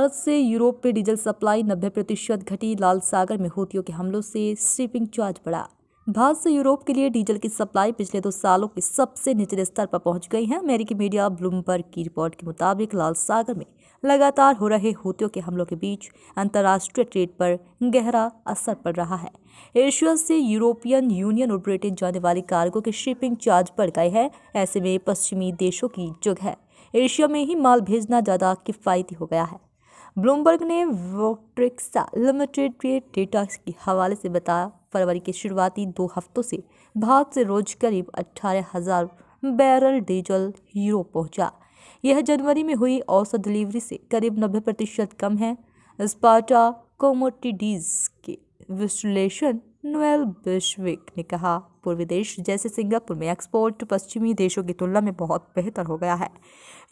भारत से यूरोप में diesel supply नब्बे प्रतिशत घटी लाल सागर में होतियों के हमलों से शिपिंग चार्ज बढ़ा भारत से यूरोप के लिए डीजल की सप्लाई पिछले दो सालों के सबसे निचले स्तर पर पहुंच गई है अमेरिकी मीडिया ब्लूमबर्ग की रिपोर्ट के मुताबिक लाल सागर में लगातार हो रहे होतियों के हमलों के बीच अंतर्राष्ट्रीय ट्रेड पर गहरा असर पड़ रहा है एशिया से यूरोपियन यूनियन और ब्रिटेन जाने वाली कार्गो के शिपिंग चार्ज बढ़ गए हैं ऐसे में पश्चिमी देशों की जगह एशिया में ही माल भेजना ज़्यादा किफ़ायती हो गया है ब्लूमबर्ग ने वोट्रिक्सा लिमिटेड के डेटा के हवाले से बताया फरवरी के शुरुआती दो हफ्तों से भारत से रोज करीब अट्ठारह हज़ार बैरल डीजल यूरोप पहुंचा यह जनवरी में हुई औसत डिलीवरी से करीब नब्बे प्रतिशत कम है स्पाटा कोमोटिडीज़ के विश्लेषण नोएल बिश्विक ने कहा पूर्वी देश जैसे सिंगापुर में एक्सपोर्ट पश्चिमी देशों की तुलना में बहुत बेहतर हो गया है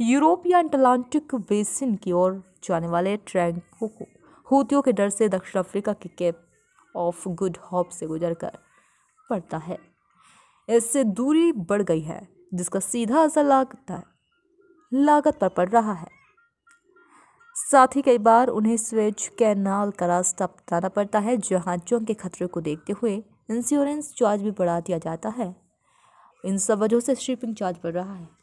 यूरोप या अटलांटिक बेसिन की ओर जाने वाले ट्रैंको को हूतियों के डर से दक्षिण अफ्रीका की केप ऑफ गुड होप से गुजर कर पड़ता है इससे दूरी बढ़ गई है जिसका सीधा असर लागत है लागत पर पड़ रहा है साथ ही कई बार उन्हें स्वेज कैनाल का रास्ता अपनाना पड़ता है जहाँ जंग के खतरे को देखते हुए इंश्योरेंस चार्ज भी बढ़ा दिया जाता है इन सब वजहों से शिपिंग चार्ज बढ़ रहा है